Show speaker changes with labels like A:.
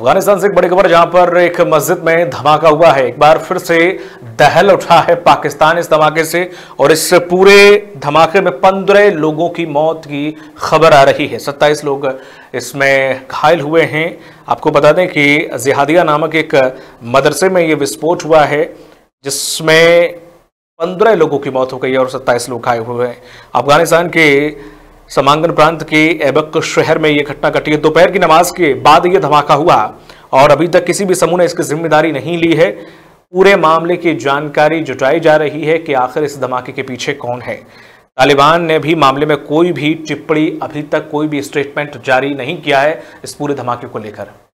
A: अफगानिस्तान से एक बड़ी खबर जहां पर एक मस्जिद में धमाका हुआ है एक बार फिर से दहल उठा है पाकिस्तान इस धमाके से और इस पूरे धमाके में पंद्रह लोगों की मौत की खबर आ रही है सत्ताईस लोग इसमें घायल हुए हैं आपको बता दें कि जिहादिया नामक एक मदरसे में ये विस्फोट हुआ है जिसमें पंद्रह लोगों की मौत हो गई है और सत्ताईस लोग घायल हुए हैं अफगानिस्तान के समांगन प्रांत के एबक शहर में यह घटना घटी है दोपहर की नमाज के बाद यह धमाका हुआ और अभी तक किसी भी समूह ने इसकी जिम्मेदारी नहीं ली है पूरे मामले की जानकारी जुटाई जा रही है कि आखिर इस धमाके के पीछे कौन है तालिबान ने भी मामले में कोई भी टिप्पणी अभी तक कोई भी स्टेटमेंट जारी नहीं किया है इस पूरे धमाके को लेकर